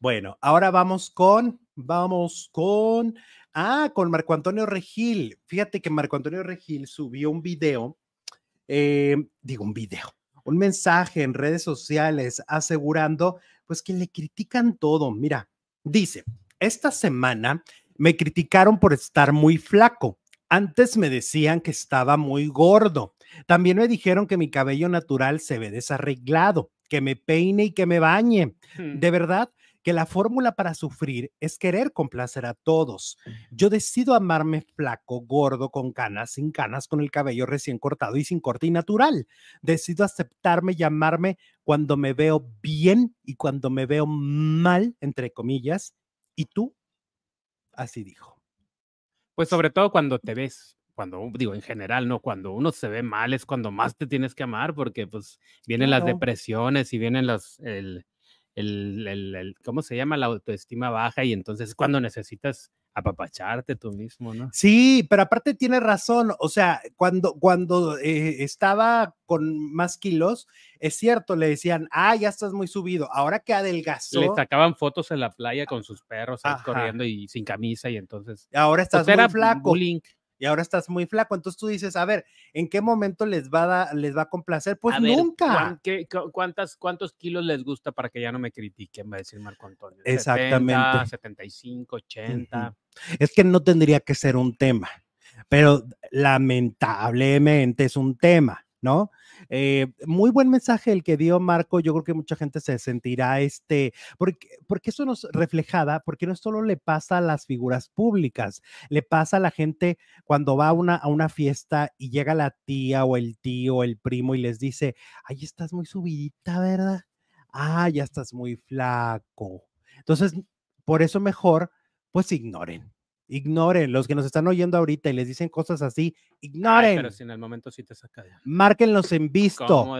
Bueno, ahora vamos con, vamos con, ah, con Marco Antonio Regil. Fíjate que Marco Antonio Regil subió un video, eh, digo un video, un mensaje en redes sociales asegurando, pues que le critican todo. Mira, dice, esta semana me criticaron por estar muy flaco. Antes me decían que estaba muy gordo. También me dijeron que mi cabello natural se ve desarreglado, que me peine y que me bañe. Hmm. De verdad, que la fórmula para sufrir es querer complacer a todos. Yo decido amarme flaco, gordo, con canas, sin canas, con el cabello recién cortado y sin corte y natural. Decido aceptarme y amarme cuando me veo bien y cuando me veo mal, entre comillas. Y tú, así dijo. Pues sobre todo cuando te ves cuando digo en general, ¿no? Cuando uno se ve mal es cuando más te tienes que amar porque pues vienen las depresiones y vienen las, el, el, el, el, ¿cómo se llama? La autoestima baja y entonces cuando necesitas apapacharte tú mismo, ¿no? Sí, pero aparte tiene razón, o sea, cuando, cuando eh, estaba con más kilos, es cierto, le decían, ah, ya estás muy subido, ahora que adelgazó. Le sacaban fotos en la playa con sus perros corriendo y sin camisa y entonces. Ahora pues estás muy era flaco y ahora estás muy flaco. Entonces tú dices, a ver, ¿en qué momento les va a, les va a complacer? Pues nunca. cuántas, ¿Cuántos kilos les gusta para que ya no me critiquen? Va a decir Marco Antonio. Exactamente. 75, 80. Es que no tendría que ser un tema, pero lamentablemente es un tema. ¿no? Eh, muy buen mensaje el que dio Marco, yo creo que mucha gente se sentirá este, porque, porque eso nos reflejada, porque no solo le pasa a las figuras públicas, le pasa a la gente cuando va a una, a una fiesta y llega la tía o el tío o el primo y les dice, ahí estás muy subidita, ¿verdad? Ah, ya estás muy flaco. Entonces, por eso mejor, pues ignoren, Ignoren, los que nos están oyendo ahorita y les dicen cosas así, ignoren. pero si en el momento sí te saca ya. Márquenlos en visto.